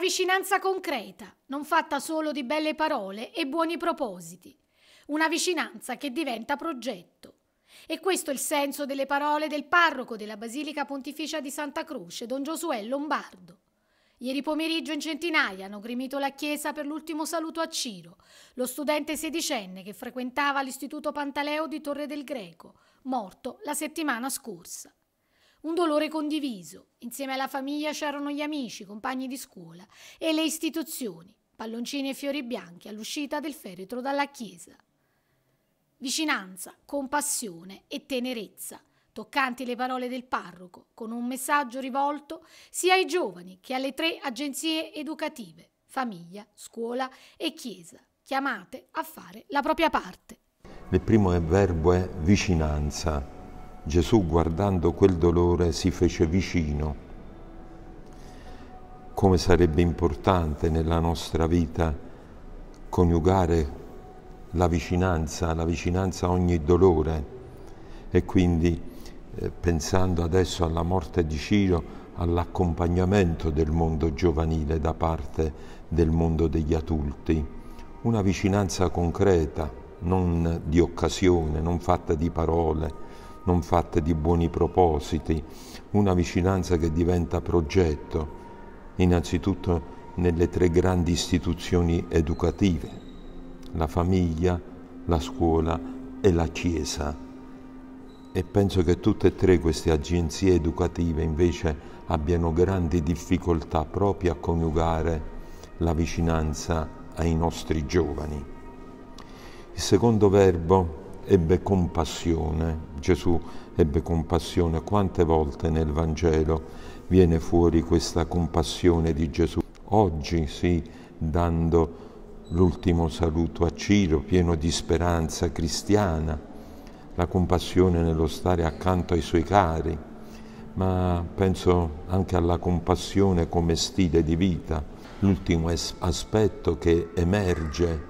una vicinanza concreta, non fatta solo di belle parole e buoni propositi, una vicinanza che diventa progetto. E questo è il senso delle parole del parroco della Basilica Pontificia di Santa Croce, don Giosuè Lombardo. Ieri pomeriggio in centinaia hanno gremito la chiesa per l'ultimo saluto a Ciro, lo studente sedicenne che frequentava l'istituto Pantaleo di Torre del Greco, morto la settimana scorsa. Un dolore condiviso. Insieme alla famiglia c'erano gli amici, compagni di scuola e le istituzioni, palloncini e fiori bianchi all'uscita del feretro dalla chiesa. Vicinanza, compassione e tenerezza, toccanti le parole del parroco, con un messaggio rivolto sia ai giovani che alle tre agenzie educative, famiglia, scuola e chiesa, chiamate a fare la propria parte. Il primo verbo è vicinanza Gesù guardando quel dolore si fece vicino. Come sarebbe importante nella nostra vita coniugare la vicinanza, la vicinanza a ogni dolore. E quindi eh, pensando adesso alla morte di Ciro, all'accompagnamento del mondo giovanile da parte del mondo degli adulti, una vicinanza concreta, non di occasione, non fatta di parole, non fatte di buoni propositi, una vicinanza che diventa progetto, innanzitutto nelle tre grandi istituzioni educative, la famiglia, la scuola e la Chiesa. E penso che tutte e tre queste agenzie educative invece abbiano grandi difficoltà proprio a coniugare la vicinanza ai nostri giovani. Il secondo verbo ebbe compassione, Gesù ebbe compassione, quante volte nel Vangelo viene fuori questa compassione di Gesù. Oggi sì, dando l'ultimo saluto a Ciro, pieno di speranza cristiana, la compassione nello stare accanto ai suoi cari, ma penso anche alla compassione come stile di vita, l'ultimo aspetto che emerge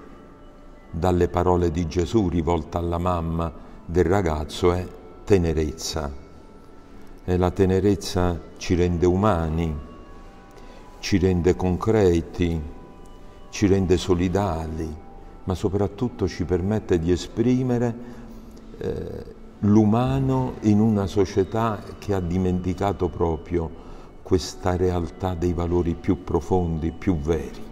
dalle parole di Gesù rivolta alla mamma del ragazzo è tenerezza. E la tenerezza ci rende umani, ci rende concreti, ci rende solidali, ma soprattutto ci permette di esprimere eh, l'umano in una società che ha dimenticato proprio questa realtà dei valori più profondi, più veri.